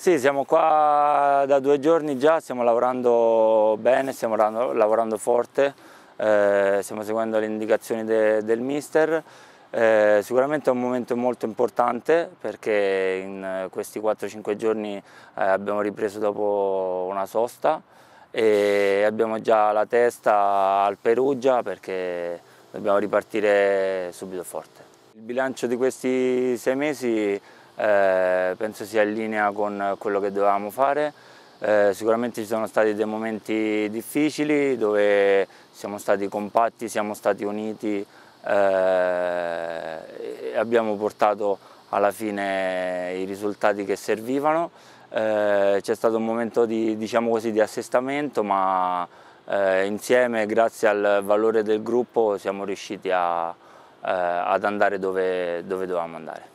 Sì, siamo qua da due giorni già, stiamo lavorando bene, stiamo lavorando forte, eh, stiamo seguendo le indicazioni de, del mister. Eh, sicuramente è un momento molto importante perché in questi 4-5 giorni eh, abbiamo ripreso dopo una sosta e abbiamo già la testa al Perugia perché dobbiamo ripartire subito forte. Il bilancio di questi sei mesi eh, penso sia in linea con quello che dovevamo fare. Eh, sicuramente ci sono stati dei momenti difficili dove siamo stati compatti, siamo stati uniti eh, e abbiamo portato alla fine i risultati che servivano. Eh, C'è stato un momento di, diciamo così, di assestamento ma eh, insieme grazie al valore del gruppo siamo riusciti a, eh, ad andare dove, dove dovevamo andare.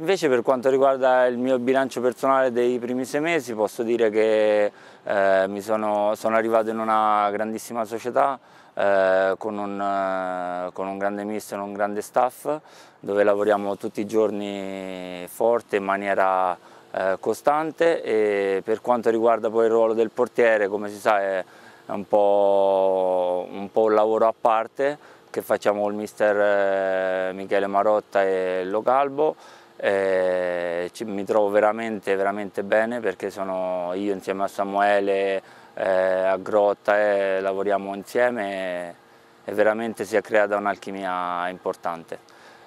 Invece per quanto riguarda il mio bilancio personale dei primi sei mesi posso dire che eh, sono, sono, arrivato in una grandissima società eh, con, un, eh, con, un, grande mister e un grande staff dove lavoriamo tutti i giorni forte in maniera eh, costante e per quanto riguarda poi il ruolo del portiere come si sa è, un po', un po' un lavoro a parte che facciamo con il mister eh, Michele Marotta e Lo Calbo. Eh, mi trovo veramente, veramente bene perché sono io insieme a Samuele eh, a Grotta e eh, lavoriamo insieme e, veramente si è creata un'alchimia importante.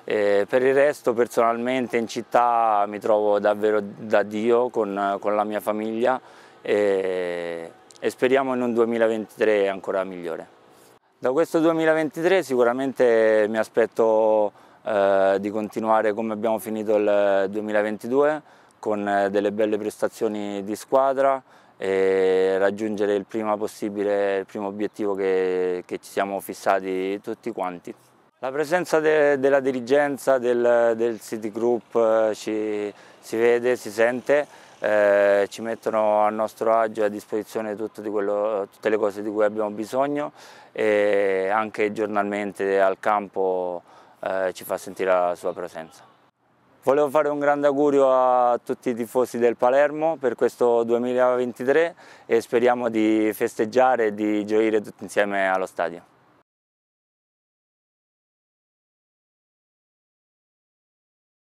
Eh, per il resto personalmente in città mi trovo davvero da Dio con, con la mia famiglia e, e speriamo in un 2023 ancora migliore. Da questo 2023 sicuramente mi aspetto eh, di continuare come abbiamo finito il 2022 con eh, delle belle prestazioni di squadra e raggiungere il prima possibile il primo obiettivo che, che ci siamo fissati tutti quanti. La presenza de, della dirigenza del, del City Group eh, ci, si vede, si sente, eh, ci mettono a nostro agio e a disposizione quello, tutte le cose di cui abbiamo bisogno e anche giornalmente al campo eh, ci fa sentire la sua presenza. Volevo fare un grande augurio a tutti i tifosi del Palermo per questo 2023 e speriamo di festeggiare e di gioire tutti insieme allo stadio.